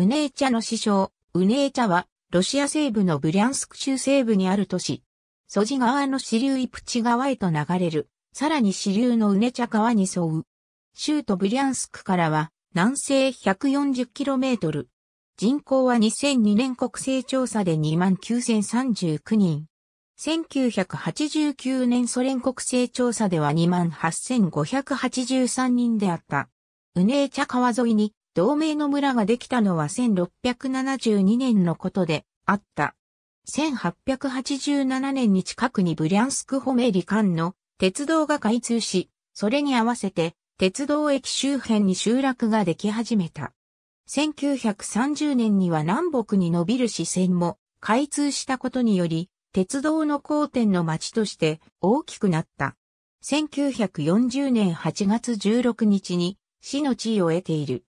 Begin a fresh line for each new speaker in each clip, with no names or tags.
ウネーチャの師匠、ウネーチャは、ロシア西部のブリャンスク州西部にある都市。ソジ川の支流イプチ川へと流れる、さらに支流のウネチャ川に沿う。州都ブリャンスクからは、南西 140km。人口は2002年国勢調査で29,039人。1989年ソ連国勢調査では28,583人であった。ウネーチャ川沿いに同盟の村ができたのは1672年のことであった。1887年に近くにブリャンスクホメリ間の鉄道が開通し、それに合わせて鉄道駅周辺に集落ができ始めた。1930年には南北に伸びる支線も開通したことにより、鉄道の交点の町として大きくなった。1940年8月16日に市の地位を得ている。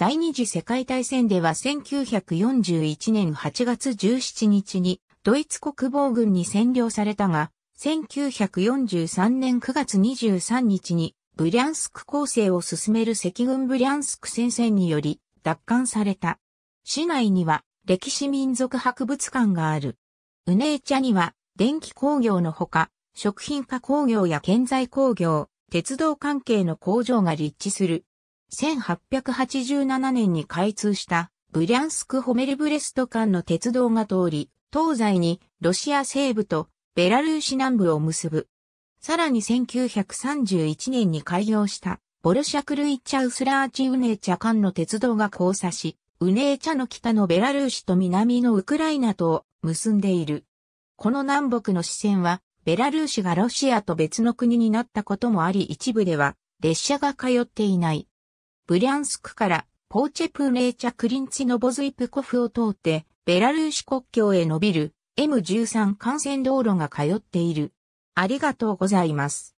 第二次世界大戦では1941年8月17日にドイツ国防軍に占領されたが、1943年9月23日にブリャンスク攻勢を進める赤軍ブリャンスク戦線により奪還された。市内には歴史民族博物館がある。ウネーチャには電気工業のほか、食品加工業や建材工業、鉄道関係の工場が立地する1887年に開通したブリャンスク・ホメルブレスト間の鉄道が通り、東西にロシア西部とベラルーシ南部を結ぶ。さらに1931年に開業したボルシャクルイチャウスラーチウネーチャ間の鉄道が交差し、ウネーチャの北のベラルーシと南のウクライナとを結んでいる。この南北の支線は、ベラルーシがロシアと別の国になったこともあり一部では列車が通っていない。ブリャンスクからポーチェプーネーチャクリンツィノボズイプコフを通って、ベラルーシ国境へ伸びる M13 幹線道路が通っている。ありがとうございます。